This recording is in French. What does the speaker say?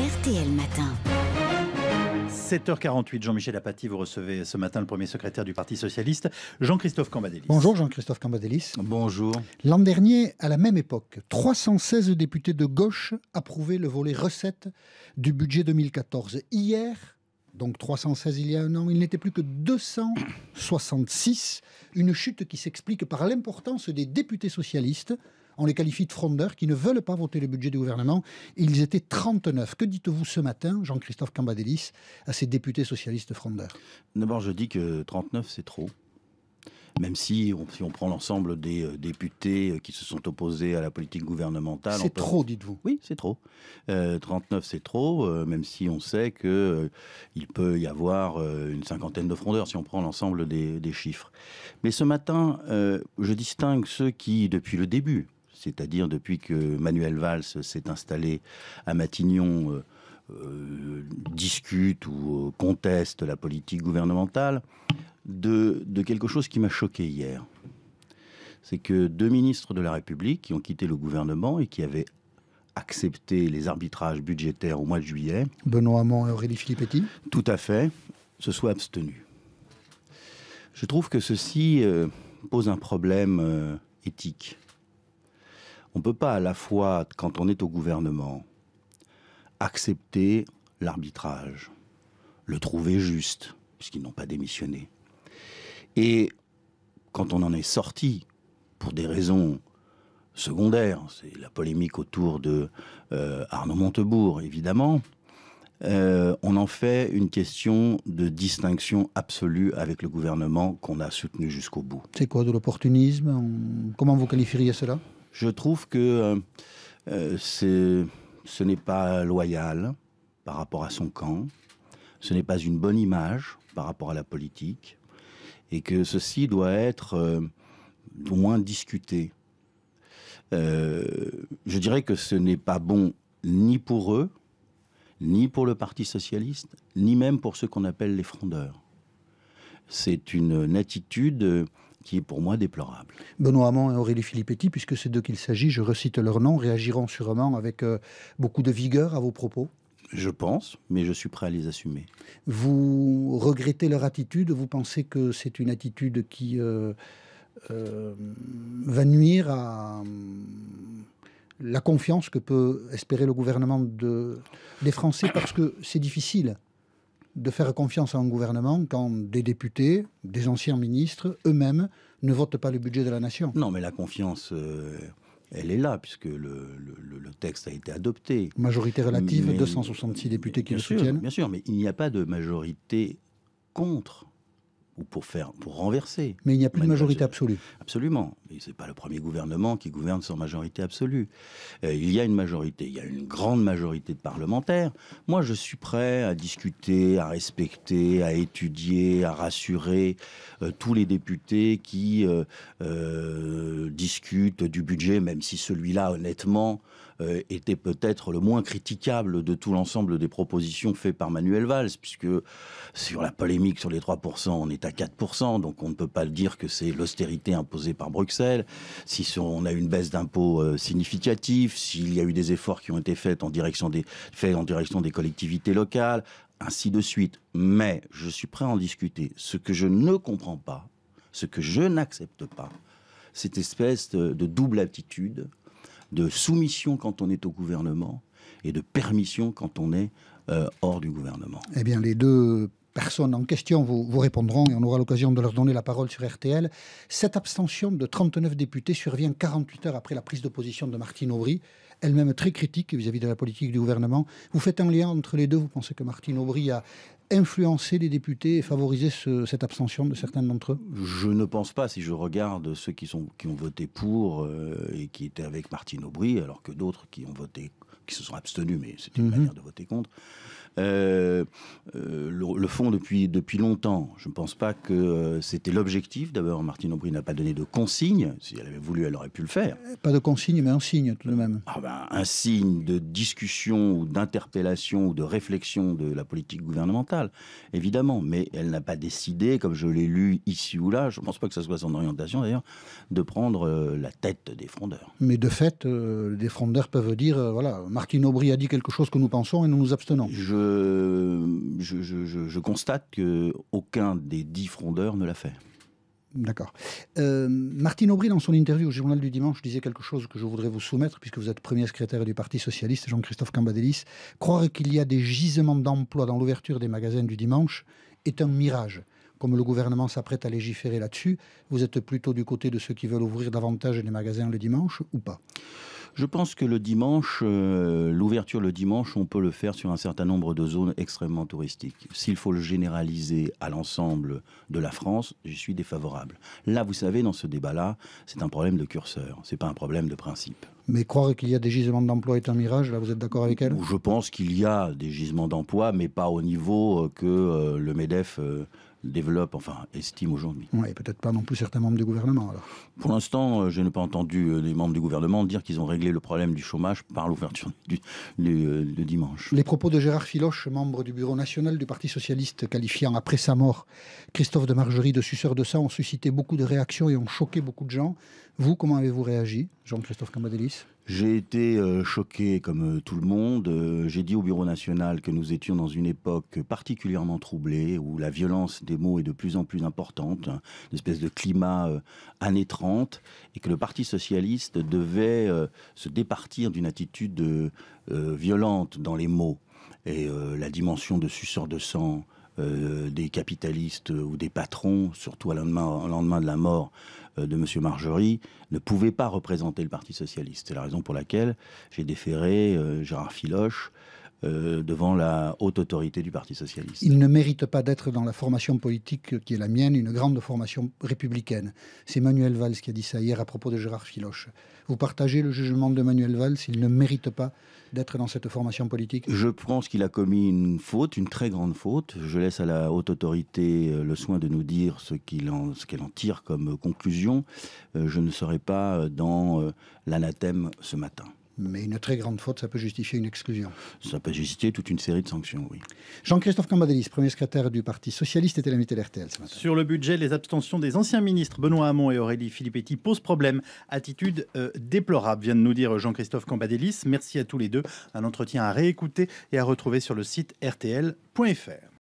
RTL Matin. 7h48, Jean-Michel Apathy, vous recevez ce matin le premier secrétaire du Parti Socialiste, Jean-Christophe Cambadélis. Bonjour Jean-Christophe Cambadélis. Bonjour. L'an dernier, à la même époque, 316 députés de gauche approuvaient le volet recettes du budget 2014. Hier, donc 316 il y a un an, il n'était plus que 266, une chute qui s'explique par l'importance des députés socialistes on les qualifie de frondeurs, qui ne veulent pas voter le budget du gouvernement. Ils étaient 39. Que dites-vous ce matin, Jean-Christophe Cambadélis, à ces députés socialistes frondeurs D'abord, je dis que 39, c'est trop même si on, si on prend l'ensemble des euh, députés euh, qui se sont opposés à la politique gouvernementale. C'est trop, dites-vous. Oui, c'est trop. 39, euh, c'est trop, même si on sait qu'il peut y avoir une cinquantaine de frondeurs, si on prend l'ensemble des, chiffres. Mais ce matin, je distingue ceux qui, depuis le début, c'est-à-dire depuis que Manuel Valls s'est installé à Matignon, euh, euh, discute ou euh, conteste la politique gouvernementale, de, quelque chose qui m'a choqué hier. C'est que deux ministres de la République qui ont quitté le gouvernement et qui avaient accepté les arbitrages budgétaires au mois de juillet. Benoît Hamon et Aurélie Filippetti Tout à fait, se soient abstenus. Je trouve que ceci pose un problème éthique on ne peut pas à la fois, quand on est au gouvernement, accepter l'arbitrage, le trouver juste, puisqu'ils n'ont pas démissionné. Et quand on en est sorti, pour des raisons secondaires, c'est la polémique autour de euh, Arnaud Montebourg, évidemment, euh, on en fait une question de distinction absolue avec le gouvernement qu'on a soutenu jusqu'au bout. C'est quoi de l'opportunisme Comment vous qualifieriez cela je trouve que euh, euh, ce n'est pas loyal par rapport à son camp, ce n'est pas une bonne image par rapport à la politique, et que ceci doit être euh, moins discuté. je dirais que ce n'est pas bon ni pour eux, ni pour le Parti socialiste, ni même pour ce qu'on appelle les frondeurs. C'est une attitude qui est pour moi déplorable. Benoît Hamon et Aurélie Filippetti, puisque c'est d'eux qu'il s'agit, je recite leur nom, réagiront sûrement avec euh, beaucoup de vigueur à vos propos Je pense, mais je suis prêt à les assumer. Vous regrettez leur attitude Vous pensez que c'est une attitude qui euh, euh, va nuire à hum, la confiance que peut espérer le gouvernement de, des Français Parce que c'est difficile de faire confiance à un gouvernement quand des députés, des anciens ministres, eux-mêmes, ne votent pas le budget de la nation. Non, mais la confiance, euh, elle est là, puisque le, texte a été adopté. Majorité relative, 266 députés qui le soutiennent. Bien sûr, mais il n'y a pas de majorité contre pour faire pour renverser. Mais il n'y a plus de majorité absolue. Absolument. Ce n'est pas le premier gouvernement qui gouverne sans majorité absolue. Euh, il y a une majorité, il y a une grande majorité de parlementaires. Moi, je suis prêt à discuter, à respecter, à étudier, à rassurer euh, tous les députés qui euh, discutent du budget, même si celui-là, honnêtement, euh, était peut-être le moins critiquable de tout l'ensemble des propositions faites par Manuel Valls, puisque sur la polémique sur les 3%, on est à 4%, donc on ne peut pas dire que c'est l'austérité imposée par Bruxelles. Si on a une baisse d'impôts euh, significative, s'il y a eu des efforts qui ont été faits en direction des, collectivités locales, ainsi de suite. Mais je suis prêt à en discuter. Ce que je ne comprends pas, ce que je n'accepte pas, cette espèce de, de double aptitude de soumission quand on est au gouvernement et de permission quand on est euh, hors du gouvernement. Eh bien, les deux personnes en question vous, vous répondront et on aura l'occasion de leur donner la parole sur RTL. Cette abstention de 39 députés survient 48 heures après la prise de position de Martine Aubry elle-même très critique vis-à-vis de la politique du gouvernement. Vous faites un lien entre les deux Vous pensez que Martine Aubry a influencé les députés et favorisé cette abstention de certains d'entre eux Je ne pense pas, si je regarde ceux qui, sont, qui ont voté pour euh, et qui étaient avec Martine Aubry, alors que d'autres qui ont voté, qui se sont abstenus, mais c'est une mhm. manière de voter contre, euh, euh, le, fond depuis, depuis longtemps. Je ne pense pas que euh, c'était l'objectif. D'abord, Martine Aubry n'a pas donné de consigne. Si elle avait voulu, elle aurait pu le faire. Pas de consigne, mais un signe tout de même. Ah ben, un signe de discussion ou d'interpellation ou de réflexion de la politique gouvernementale, évidemment. Mais elle n'a pas décidé, comme je l'ai lu ici ou là, je ne pense pas que ce soit son orientation d'ailleurs, de prendre la tête des frondeurs. Mais de fait, les frondeurs peuvent dire, voilà, Martine Aubry a dit quelque chose que nous pensons et nous nous abstenons. Je euh, je, constate que aucun des dix frondeurs ne l'a fait. D'accord. Euh, Martine Aubry, dans son interview au Journal du Dimanche, disait quelque chose que je voudrais vous soumettre, puisque vous êtes premier secrétaire du Parti Socialiste, Jean-Christophe Cambadélis. Croire qu'il y a des gisements d'emplois dans l'ouverture des magasins du dimanche est un mirage. Comme le gouvernement s'apprête à légiférer là-dessus, vous êtes plutôt du côté de ceux qui veulent ouvrir davantage les magasins le dimanche ou pas je pense que le dimanche, euh, l'ouverture le dimanche, on peut le faire sur un certain nombre de zones extrêmement touristiques. S'il faut le généraliser à l'ensemble de la France, j'y suis défavorable. Là, vous savez, dans ce débat-là, c'est un problème de curseur, ce n'est pas un problème de principe. Mais croire qu'il y a des gisements d'emploi est un mirage, là vous êtes d'accord avec elle Je pense qu'il y a des gisements d'emploi, mais pas au niveau euh, que euh, le MEDEF développe, enfin estime aujourd'hui. Oui, et peut-être pas non plus certains membres du gouvernement alors. Pour l'instant, euh, je n'ai pas entendu euh, les membres du gouvernement dire qu'ils ont réglé le problème du chômage par l'ouverture du, euh, dimanche. Les propos de Gérard Filoche, membre du bureau national du Parti socialiste, qualifiant après sa mort Christophe de Margerie de suceur de sang, ont suscité beaucoup de réactions et ont choqué beaucoup de gens. Vous, comment avez-vous réagi, Jean-Christophe Cambadélis j'ai été euh, choqué comme euh, tout le monde. Euh, j'ai dit au Bureau national que nous étions dans une époque particulièrement troublée où la violence des mots est de plus en plus importante, hein, une espèce de climat années 30, et que le Parti socialiste devait se départir d'une attitude violente dans les mots. Et la dimension de suceur de sang, euh, des capitalistes ou des patrons, surtout au lendemain, de la mort euh, de M. Marjorie, ne pouvaient pas représenter le Parti Socialiste. C'est la raison pour laquelle j'ai déféré euh, Gérard Filoche, euh, devant la haute autorité du Parti socialiste. Il ne mérite pas d'être dans la formation politique qui est la mienne, une grande formation républicaine. C'est Manuel Valls qui a dit ça hier à propos de Gérard Filoche. Vous partagez le jugement de Manuel Valls, il ne mérite pas d'être dans cette formation politique Je pense qu'il a commis une faute, une très grande faute. Je laisse à la haute autorité euh, le soin de nous dire ce qu'elle en, en, tire comme conclusion. Euh, je ne serai pas dans l'anathème ce matin. Mais une très grande faute, ça peut justifier une exclusion. Ça peut justifier toute une série de sanctions, oui. Jean-Christophe Cambadélis, premier secrétaire du Parti Socialiste, était l'invité de RTL ce matin. Sur le budget, les abstentions des anciens ministres Benoît Hamon et Aurélie Filippetti posent problème. Attitude euh, déplorable, vient de nous dire Jean-Christophe Cambadélis. Merci à tous les deux. Un entretien à réécouter et à retrouver sur le site rtl.fr.